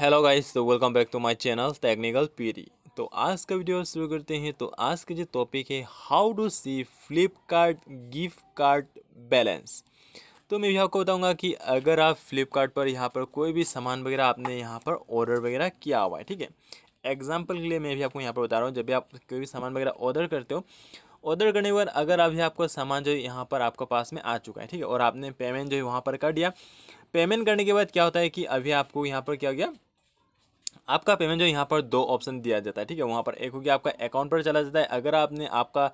hello guys तो welcome back to my channel technical पीरी तो आज का वीडियो शुरू करते हैं तो आज के जो टॉपिक है how to see Flipkart gift card balance तो मैं भी आपको बताऊंगा कि अगर आप फ्लिपकार्ट पर यहाँ पर कोई भी सामान वगैरह आपने यहाँ पर ऑर्डर वगैरह किया हुआ है ठीक है एग्जाम्पल के लिए मैं भी आपको यहाँ पर बता रहा हूँ जब भी आप कोई भी सामान वगैरह ऑर्डर करते हो ऑर्डर करने के बाद अगर अभी आपका सामान जो यहाँ पर आपका पास में आ चुका है ठीक है और आपने पेमेंट जो है वहाँ पर कर दिया पेमेंट करने के बाद क्या होता है कि अभी आपको यहाँ पर क्या हो गया आपका पेमेंट जो यहाँ पर दो ऑप्शन दिया जाता है ठीक है वहाँ पर एक हो गया आपका अकाउंट पर चला जाता है अगर आपने आपका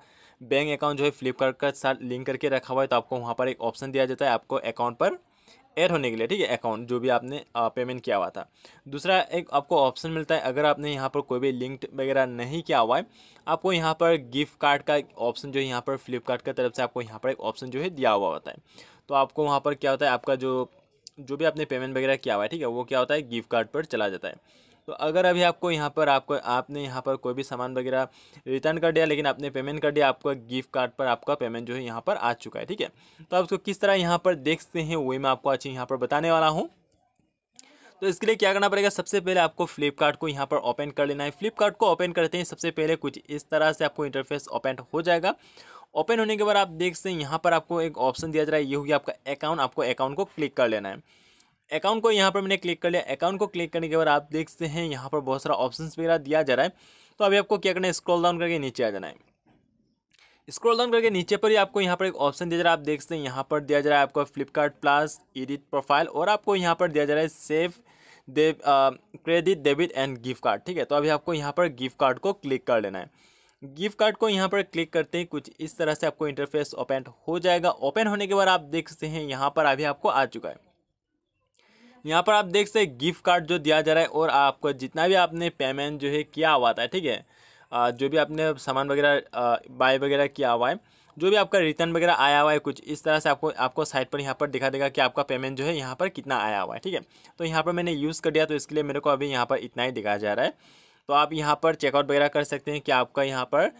बैंक अकाउंट जो है फ्लिपकार्ट का साथ लिंक करके रखा हुआ है तो आपको वहाँ पर एक ऑप्शन दिया जाता है आपको अकाउंट पर एड होने के लिए ठीक है अकाउंट जो भी आपने पेमेंट किया हुआ था दूसरा एक आपको ऑप्शन मिलता है अगर आपने यहाँ पर कोई भी लिंक वगैरह नहीं किया हुआ है आपको यहाँ पर गिफ्ट कार्ड का ऑप्शन जो है यहाँ पर फ्लिपकार्ट की तरफ से आपको यहाँ पर एक ऑप्शन जो है दिया हुआ होता है तो आपको वहाँ पर क्या होता है आपका जो जो भी आपने पेमेंट वगैरह किया हुआ है ठीक है वो क्या होता है गिफ्ट कार्ड पर चला जाता है तो अगर अभी आपको यहाँ पर आपको आपने यहाँ पर कोई भी सामान वगैरह रिटर्न कर दिया लेकिन आपने पेमेंट कर दिया आपका गिफ्ट कार्ड पर आपका पेमेंट जो है यहाँ पर आ चुका है ठीक है तो आप उसको किस तरह यहाँ पर देखते हैं वही मैं आपको अच्छी यहाँ पर बताने वाला हूँ तो इसके लिए क्या करना पड़ेगा सबसे पहले आपको फ्लिपकार्ट को यहाँ पर ओपन कर लेना है फ्लिपकार्ट को ओपन करते हैं सबसे पहले कुछ इस तरह से आपको इंटरफेस ओपन हो जाएगा ओपन होने के बाद आप देख सकते हैं यहाँ पर आपको एक ऑप्शन दिया जा रहा है ये होगी आपका अकाउंट आपको अकाउंट को क्लिक कर लेना है अकाउंट को यहाँ पर मैंने क्लिक कर लिया अकाउंट को क्लिक करने के बाद आप देखते हैं यहाँ पर बहुत सारा ऑप्शन वगैरह दिया जा रहा है तो अभी आपको क्या करना है स्क्रॉल डाउन करके नीचे आ जाना है स्क्रॉल डाउन करके नीचे पर ही आपको यहाँ पर एक ऑप्शन दिया जा रहा है आप देखते हैं यहाँ पर दिया जा रहा है आपको फ्लिपकार्ट प्लस एडिट प्रोफाइल और आपको यहाँ पर दिया जा रहा है save the credit debit and gift card ठीक है तो अभी आपको यहाँ पर गिफ्ट कार्ड को क्लिक कर लेना है गिफ्ट कार्ड को यहाँ पर क्लिक करते हैं कुछ इस तरह से आपको इंटरफेस ओपन हो जाएगा ओपन होने के बाद आप देख सकते हैं यहाँ पर अभी आपको आ चुका है यहाँ पर आप देख सकते गिफ्ट कार्ड जो दिया जा रहा है और आपको जितना भी आपने पेमेंट जो है किया हुआ था ठीक है जो भी आपने सामान वगैरह बाय वगैरह किया हुआ है जो भी आपका रिटर्न वगैरह आया हुआ है कुछ इस तरह से आपको आपको साइट पर यहाँ पर दिखा देगा कि आपका पेमेंट जो है यहाँ पर कितना आया हुआ है ठीक है तो यहाँ पर मैंने यूज़ कर दिया तो इसके लिए मेरे को अभी यहाँ पर इतना ही दिखाया जा रहा है तो आप यहाँ पर चेकआउट वगैरह कर सकते हैं कि आपका यहाँ पर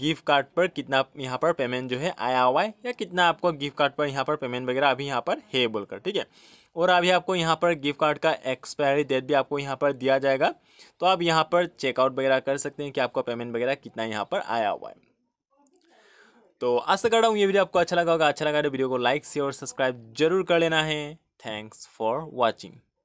गिफ्ट कार्ड पर कितना यहाँ पर पेमेंट जो है आया हुआ है या कितना आपको गिफ्ट कार्ड पर यहाँ पर पेमेंट वगैरह अभी यहाँ पर है बोलकर ठीक है और अभी आपको यहाँ पर गिफ्ट कार्ड का एक्सपायरी डेट भी आपको यहाँ पर दिया जाएगा तो आप यहाँ पर चेकआउट वगैरह कर सकते हैं कि आपका पेमेंट वगैरह कितना यहाँ पर आया हुआ है तो आशा कर रहा हूँ ये वीडियो आपको अच्छा लगा होगा अच्छा लगा तो वीडियो को लाइक शेयर और सब्सक्राइब जरूर कर लेना है थैंक्स फॉर वॉचिंग